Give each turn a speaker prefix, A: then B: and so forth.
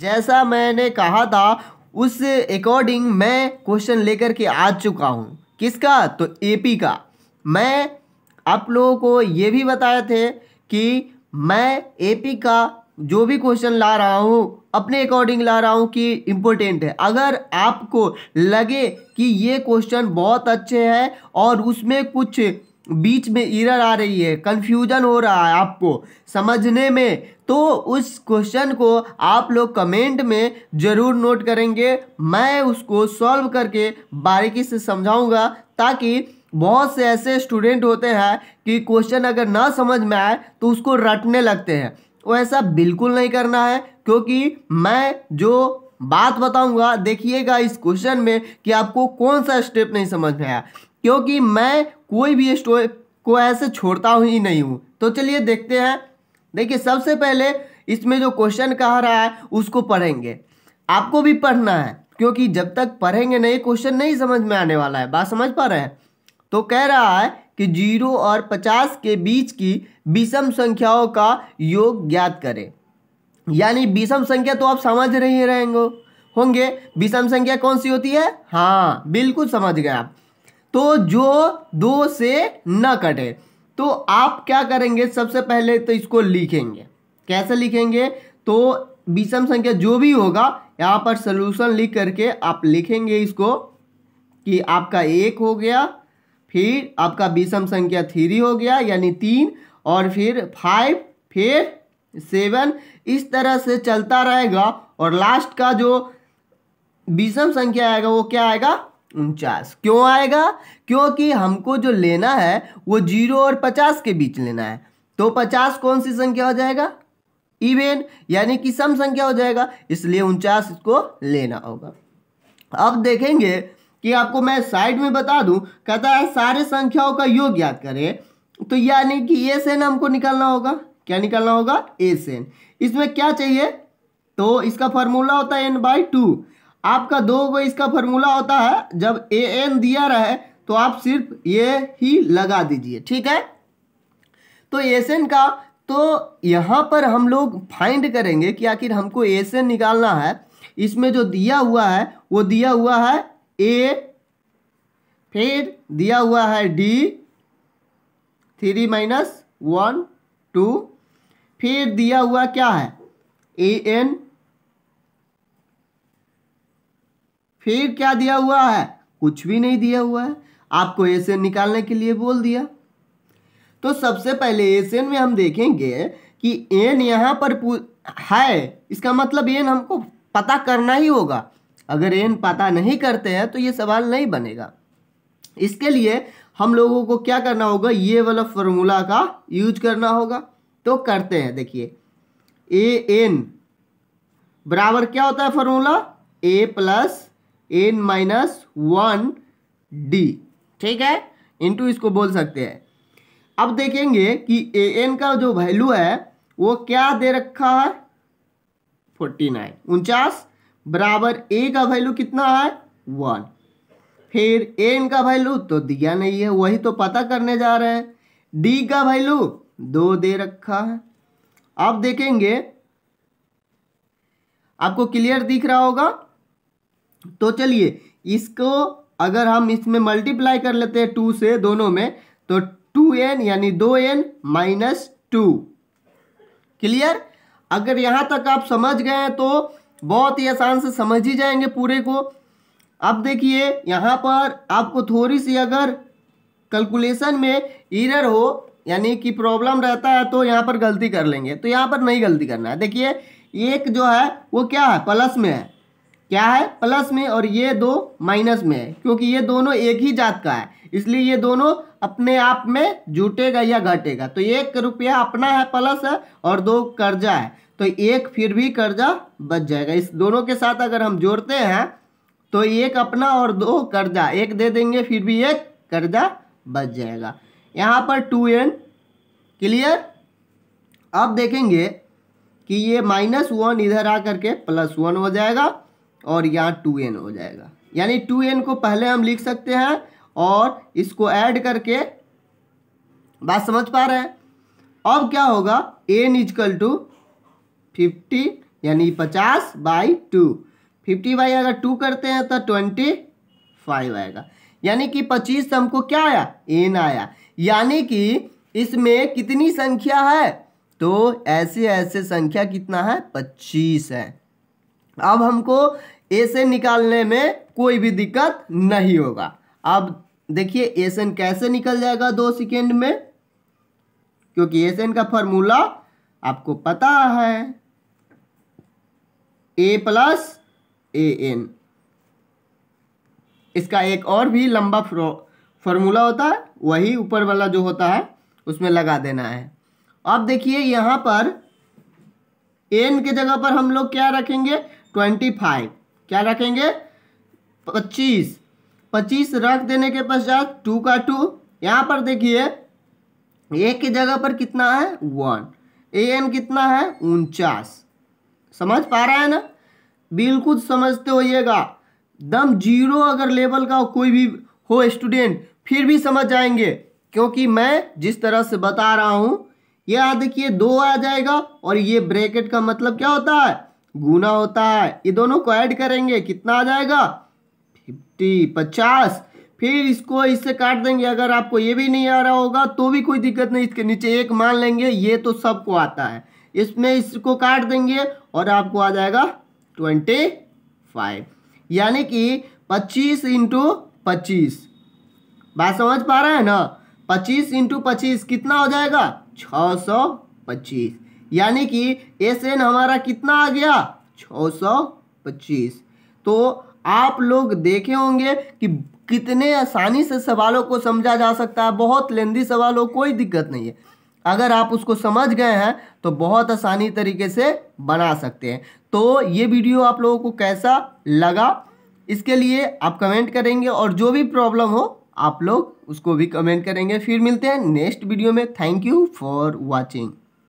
A: जैसा मैंने कहा था उस अकॉर्डिंग मैं क्वेश्चन लेकर के आ चुका हूँ किसका तो एपी का मैं आप लोगों को ये भी बताए थे कि मैं एपी का जो भी क्वेश्चन ला रहा हूँ अपने अकॉर्डिंग ला रहा हूँ कि इम्पोर्टेंट है अगर आपको लगे कि ये क्वेश्चन बहुत अच्छे हैं और उसमें कुछ बीच में इरर आ रही है कन्फ्यूजन हो रहा है आपको समझने में तो उस क्वेश्चन को आप लोग कमेंट में ज़रूर नोट करेंगे मैं उसको सॉल्व करके बारीकी से समझाऊंगा ताकि बहुत से ऐसे स्टूडेंट होते हैं कि क्वेश्चन अगर ना समझ में आए तो उसको रटने लगते हैं वो ऐसा बिल्कुल नहीं करना है क्योंकि मैं जो बात बताऊंगा देखिएगा इस क्वेश्चन में कि आपको कौन सा स्टेप नहीं समझ में आया क्योंकि मैं कोई भी स्टोरी को ऐसे छोड़ता हुई ही नहीं हूँ तो चलिए देखते हैं देखिए सबसे पहले इसमें जो क्वेश्चन कह रहा है उसको पढ़ेंगे आपको भी पढ़ना है क्योंकि जब तक पढ़ेंगे नहीं क्वेश्चन नहीं समझ में आने वाला है बात समझ पा रहे हैं तो कह रहा है कि जीरो और पचास के बीच की विषम संख्याओं का योग ज्ञात करें यानी विषम संख्या तो आप समझ नहीं रहेंगे होंगे विषम संख्या कौन सी होती है हाँ बिल्कुल समझ गए आप तो जो दो से न कटे तो आप क्या करेंगे सबसे पहले तो इसको लिखेंगे कैसे लिखेंगे तो विषम संख्या जो भी होगा यहाँ पर सोल्यूशन लिख करके आप लिखेंगे इसको कि आपका एक हो गया फिर आपका विषम संख्या थ्री हो गया यानी तीन और फिर फाइव फिर सेवन इस तरह से चलता रहेगा और लास्ट का जो विषम संख्या आएगा वो क्या आएगा उनचास क्यों आएगा क्योंकि हमको जो लेना है वो जीरो और पचास के बीच लेना है तो पचास कौन सी संख्या हो जाएगा इवेन यानी कि सम संख्या हो जाएगा इसलिए उनचास इसको लेना होगा अब देखेंगे कि आपको मैं साइड में बता दूं कहता है सारे संख्याओं का योग याद करें तो यानी कि ए सेन हमको निकालना होगा क्या निकालना होगा ए सेन इसमें क्या चाहिए तो इसका फॉर्मूला होता है एन बाई टू आपका दो गो इसका फॉर्मूला होता है जब ए एन दिया रहे तो आप सिर्फ ये ही लगा दीजिए ठीक है तो एस एन का तो यहाँ पर हम लोग फाइंड करेंगे कि आखिर हमको एस एन निकालना है इसमें जो दिया हुआ है वो दिया हुआ है ए फिर दिया हुआ है D three minus one two फिर दिया हुआ क्या है ए एन फिर क्या दिया हुआ है कुछ भी नहीं दिया हुआ है आपको एन निकालने के लिए बोल दिया तो सबसे पहले एन में हम देखेंगे कि एन यहाँ पर है इसका मतलब एन हमको पता करना ही होगा अगर एन पता नहीं करते हैं तो ये सवाल नहीं बनेगा इसके लिए हम लोगों को क्या करना होगा ये वाला फॉर्मूला का यूज करना होगा तो करते हैं देखिए ए एन बराबर क्या होता है formula A plus N minus one D ठीक है टू इसको बोल सकते हैं अब देखेंगे कि ए एन का जो वैल्यू है वो क्या दे रखा है फोर्टी नाइन उनचास बराबर ए का वैल्यू कितना है वन फिर एन का वैल्यू तो दिया नहीं है वही तो पता करने जा रहे हैं डी का वैल्यू दो दे रखा है आप देखेंगे आपको क्लियर दिख रहा होगा तो चलिए इसको अगर हम इसमें मल्टीप्लाई कर लेते हैं टू से दोनों में तो टू एन यानी दो एन माइनस टू क्लियर अगर यहाँ तक आप समझ गए तो बहुत ही आसान से समझ ही जाएंगे पूरे को अब देखिए यहाँ पर आपको थोड़ी सी अगर कैलकुलेशन में इरर हो यानी कि प्रॉब्लम रहता है तो यहाँ पर गलती कर लेंगे तो यहाँ पर नहीं गलती करना है देखिए एक जो है वो क्या है प्लस में है क्या है प्लस में और ये दो माइनस में है क्योंकि ये दोनों एक ही जात का है इसलिए ये दोनों अपने आप में जुटेगा या घटेगा तो एक रुपया अपना है प्लस है और दो कर्जा है तो एक फिर भी कर्जा बच जाएगा इस दोनों के साथ अगर हम जोड़ते हैं तो एक अपना और दो कर्जा एक दे देंगे फिर भी एक कर्जा बच जाएगा यहाँ पर टू एन क्लियर अब देखेंगे कि ये माइनस वन इधर आ करके प्लस वन हो जाएगा और यहाँ टू एन हो जाएगा यानी टू एन को पहले हम लिख सकते हैं और इसको ऐड करके बात समझ पा रहे हैं अब क्या होगा एन इजकल टू फिफ्टी यानी पचास बाई टू फिफ्टी बाई अगर टू करते हैं तो ट्वेंटी फाइव आएगा यानी कि पच्चीस हमको क्या आया एन आया यानी कि इसमें कितनी संख्या है तो ऐसे ऐसे संख्या कितना है पच्चीस है अब हमको एसन निकालने में कोई भी दिक्कत नहीं होगा अब देखिए एन कैसे निकल जाएगा दो सेकेंड में क्योंकि एन का फॉर्मूला आपको पता है ए प्लस ए एन इसका एक और भी लंबा फॉर्मूला होता है वही ऊपर वाला जो होता है उसमें लगा देना है अब देखिए यहां पर एन के जगह पर हम लोग क्या रखेंगे ट्वेंटी फाइव क्या रखेंगे पच्चीस पच्चीस रख देने के पश्चात टू का टू यहाँ पर देखिए ए की जगह पर कितना है वन ए एन कितना है उनचास समझ पा रहा है ना बिल्कुल समझते होइएगा दम जीरो अगर लेवल का कोई भी हो स्टूडेंट फिर भी समझ जाएंगे क्योंकि मैं जिस तरह से बता रहा हूँ ये देखिए दो आ जाएगा और ये ब्रैकेट का मतलब क्या होता है गुना होता है ये दोनों को ऐड करेंगे कितना आ जाएगा फिफ्टी पचास फिर इसको इससे काट देंगे अगर आपको ये भी नहीं आ रहा होगा तो भी कोई दिक्कत नहीं इसके नीचे एक मान लेंगे ये तो सबको आता है इसमें इसको काट देंगे और आपको आ जाएगा ट्वेंटी फाइव यानी कि पच्चीस इंटू पच्चीस बात समझ पा रहे हैं ना पच्चीस इंटू पच्चीस कितना हो जाएगा छः सौ पच्चीस यानी कि एस एन हमारा कितना आ गया छः सौ पच्चीस तो आप लोग देखे होंगे कि कितने आसानी से सवालों को समझा जा सकता है बहुत लेंदी सवाल हो कोई दिक्कत नहीं है अगर आप उसको समझ गए हैं तो बहुत आसानी तरीके से बना सकते हैं तो ये वीडियो आप लोगों को कैसा लगा इसके लिए आप कमेंट करेंगे और जो भी प्रॉब्लम हो आप लोग उसको भी कमेंट करेंगे फिर मिलते हैं नेक्स्ट वीडियो में थैंक यू फॉर वॉचिंग